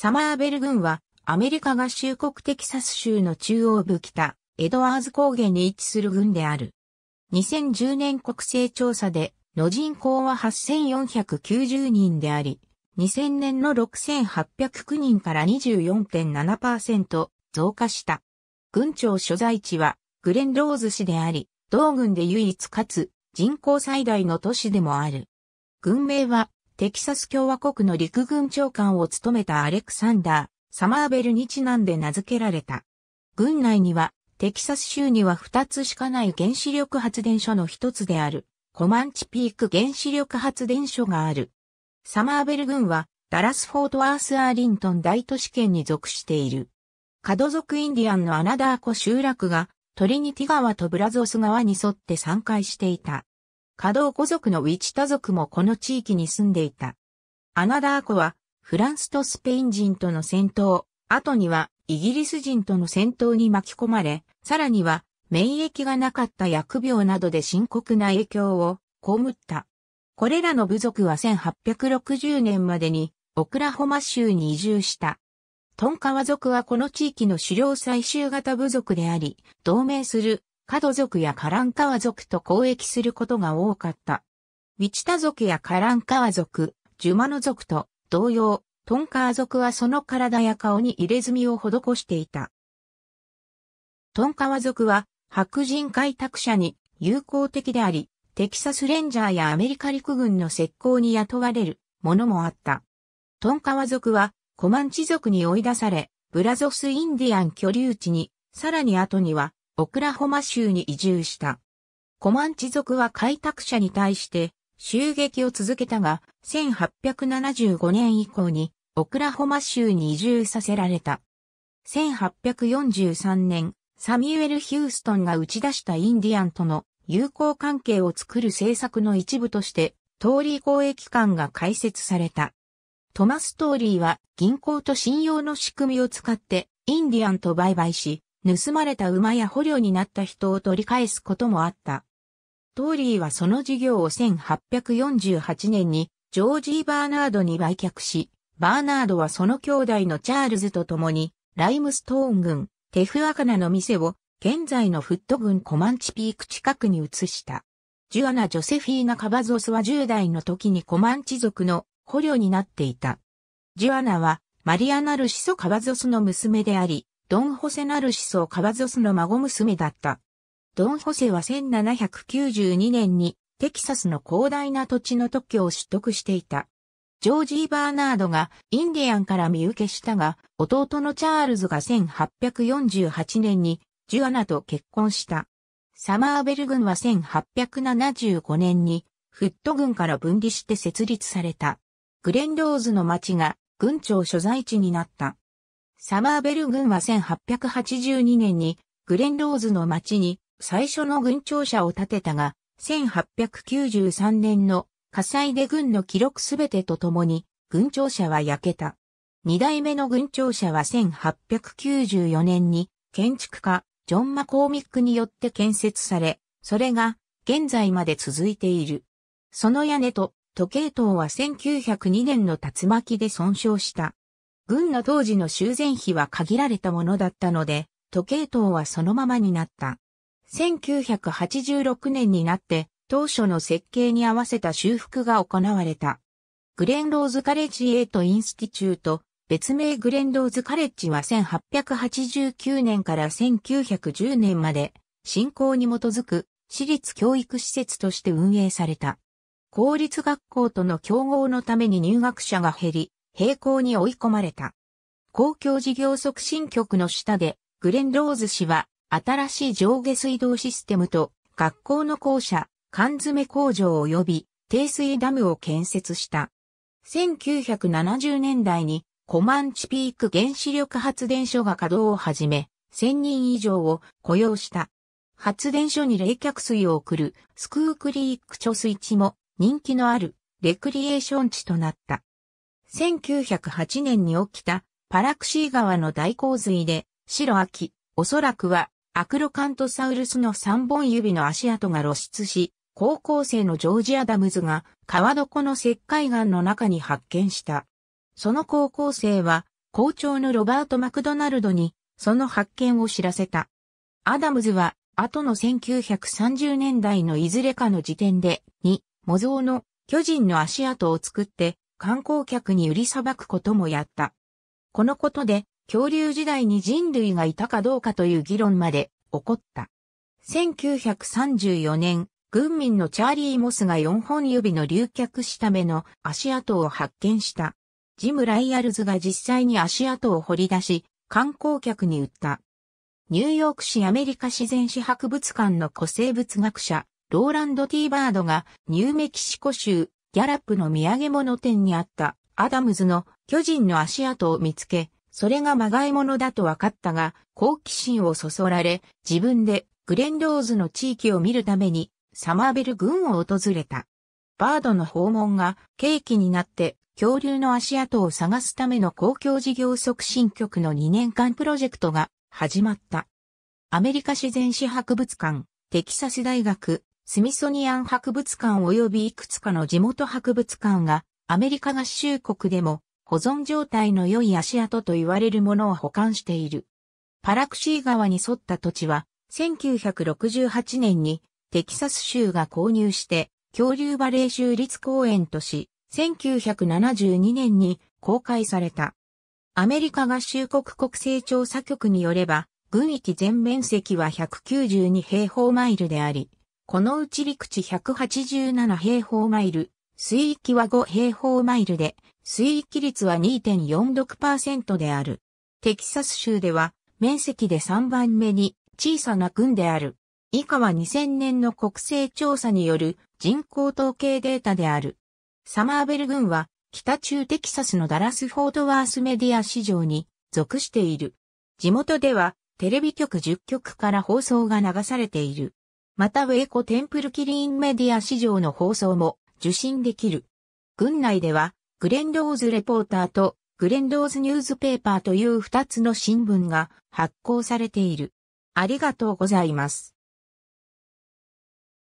サマーベル郡は、アメリカ合衆国テキサス州の中央部北、エドワーズ高原に位置する郡である。2010年国勢調査で、の人口は8490人であり、2000年の6809人から24.7%増加した。郡庁所在地はグレンローズ市であり、同郡で唯一かつ人口最大の都市でもある。郡名はテキサス共和国の陸軍長官を務めたアレクサンダー、サマーベルにちなんで名付けられた。軍内には、テキサス州には2つしかない原子力発電所の一つである、コマンチピーク原子力発電所がある。サマーベル軍は、ダラスフォートアースアーリントン大都市圏に属している。角族インディアンのアナダー湖集落が、トリニティ川とブラゾス川に沿って散開していた。カドー湖族のウィチタ族もこの地域に住んでいた。アナダー湖は、フランスとスペイン人との戦闘、後にはイギリス人との戦闘に巻き込まれ、さらには免疫がなかった疫病などで深刻な影響を被った。これらの部族は1860年までにオクラホマ州に移住した。トンカワ族はこの地域の狩猟採集型部族であり、同盟するカド族やカランカワ族と交易することが多かった。ウィチタ族やカランカワ族、ジュマノ族と同様、トンカー族はその体や顔に入れ墨を施していた。トンカワ族は白人開拓者に友好的であり、テキサスレンジャーやアメリカ陸軍の石膏に雇われるものもあった。トンカワ族はコマンチ族に追い出され、ブラゾスインディアン居留地に、さらに後にはオクラホマ州に移住した。コマンチ族は開拓者に対して襲撃を続けたが、1875年以降にオクラホマ州に移住させられた。1843年、サミュエル・ヒューストンが打ち出したインディアンとの友好関係を作る政策の一部として、トーリー公益館が開設された。トマス・トーリーは銀行と信用の仕組みを使ってインディアンと売買し、盗まれた馬や捕虜になった人を取り返すこともあった。トーリーはその事業を1848年にジョージー・バーナードに売却し、バーナードはその兄弟のチャールズと共に、ライムストーン軍、テフアカナの店を、現在のフット軍コマンチピーク近くに移した。ジュアナ・ジョセフィーナ・カバゾスは10代の時にコマンチ族の捕虜になっていた。ジュアナは、マリアナ・ルシソ・カバゾスの娘であり、ドン・ホセ・ナルシソ・カバゾスの孫娘だった。ドン・ホセは1792年にテキサスの広大な土地の特許を取得していた。ジョージー・バーナードがインディアンから身請けしたが、弟のチャールズが1848年にジュアナと結婚した。サマーベル軍は1875年にフット軍から分離して設立された。グレンローズの町が軍庁所在地になった。サマーベル軍は1882年にグレンローズの町に最初の軍庁舎を建てたが、1893年の火災で軍の記録すべてとともに軍庁舎は焼けた。二代目の軍庁舎は1894年に建築家ジョン・マコーミックによって建設され、それが現在まで続いている。その屋根と時計塔は1902年の竜巻で損傷した。軍の当時の修繕費は限られたものだったので、時計塔はそのままになった。1986年になって当初の設計に合わせた修復が行われた。グレンローズカレッジエイトインスティチュート、別名グレンローズカレッジは1889年から1910年まで、信仰に基づく私立教育施設として運営された。公立学校との競合のために入学者が減り、並行に追い込まれた。公共事業促進局の下で、グレン・ローズ氏は、新しい上下水道システムと、学校の校舎、缶詰工場及び、低水ダムを建設した。1970年代に、コマンチピーク原子力発電所が稼働を始め、1000人以上を雇用した。発電所に冷却水を送るスクークリーク貯水池も人気のあるレクリエーション地となった。1908年に起きたパラクシー川の大洪水で、白秋、おそらくはアクロカントサウルスの3本指の足跡が露出し、高校生のジョージ・アダムズが川床の石灰岩の中に発見した。その高校生は校長のロバート・マクドナルドにその発見を知らせた。アダムズは後の1930年代のいずれかの時点で、に、模造の巨人の足跡を作って観光客に売りさばくこともやった。このことで、恐竜時代に人類がいたかどうかという議論まで起こった。1934年、軍民のチャーリー・モスが4本指の流脚した目の足跡を発見した。ジム・ライアルズが実際に足跡を掘り出し、観光客に売った。ニューヨーク市アメリカ自然史博物館の古生物学者、ローランド・ティーバードがニューメキシコ州ギャラップの土産物店にあったアダムズの巨人の足跡を見つけ、それがまがいものだと分かったが、好奇心をそそられ、自分でグレンローズの地域を見るためにサマーベル群を訪れた。バードの訪問が契機になって恐竜の足跡を探すための公共事業促進局の2年間プロジェクトが始まった。アメリカ自然史博物館、テキサス大学、スミソニアン博物館及びいくつかの地元博物館が、アメリカ合衆国でも保存状態の良い足跡と言われるものを保管している。パラクシー川に沿った土地は、1968年にテキサス州が購入して、恐竜バレー州立公園とし、1972年に公開された。アメリカ合衆国国勢調査局によれば、軍域全面積は192平方マイルであり、このうち陸地187平方マイル、水域は5平方マイルで、水域率は2.46%である。テキサス州では、面積で3番目に小さな郡である。以下は2000年の国勢調査による人口統計データである。サマーベル郡は、北中テキサスのダラスフォートワースメディア市場に属している。地元では、テレビ局10局から放送が流されている。またウェイコテンプルキリンメディア市場の放送も受信できる。軍内では、グレンローズレポーターとグレンローズニュースペーパーという2つの新聞が発行されている。ありがとうございます。